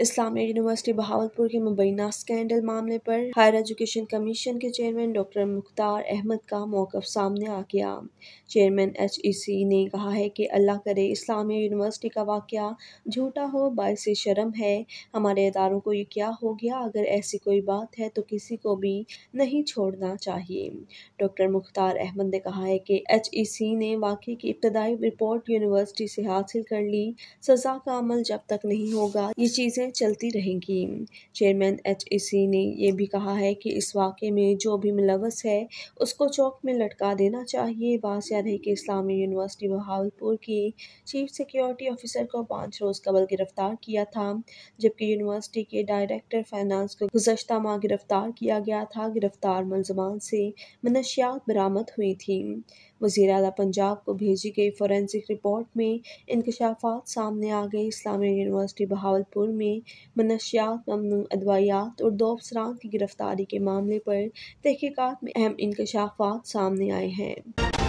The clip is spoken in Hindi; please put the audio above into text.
इस्लामिक यूनिवर्सिटी बहावलपुर के मुबैना स्कैंडल मामले पर हायर एजुकेशन कमीशन के चेयरमैन डॉक्टर मुख्तार अहमद का मौकफ सामने आ गया चेयरमैन एच ई सी ने कहा है कि अल्लाह करे इस्लामिया यूनिवर्सिटी का वाक़ झूठा हो बायस शर्म है हमारे इदारों को ये क्या हो गया अगर ऐसी कोई बात है तो किसी को भी नहीं छोड़ना चाहिए डॉक्टर मुख्तार अहमद ने कहा है कि एच ई सी ने वाक़े की इब्तदाई रिपोर्ट यूनिवर्सिटी से हासिल कर ली सज़ा का अमल जब तक नहीं होगा ये चीज़ें चलती रहेंगी चेयरमैन एच ने यह भी कहा है कि इस वाक़े में जो भी मुलवस है उसको चौक में लटका देना चाहिए बास याद है कि इस्लामी यूनिवर्सिटी बहावलपुर की चीफ सिक्योरिटी ऑफिसर को पाँच रोज़ कबल गिरफ़्तार किया था जबकि यूनिवर्सिटी के डायरेक्टर फाइनेंस को गुजशत माह गिरफ़्तार किया गया था गिरफ़्तार मुलजमान से मनशियात बरामद हुई थी वज़ी अला पंजाब को भेजी गई फॉरेंसिक रिपोर्ट में इंकशाफात सामने आ गए इस्लामी यूनिवर्सिटी बहावलपुर में मनशियात ममनू अदवायात और दो अफसरान की गिरफ्तारी के मामले पर तहकीक़त में अहम इंकशाफात सामने आए हैं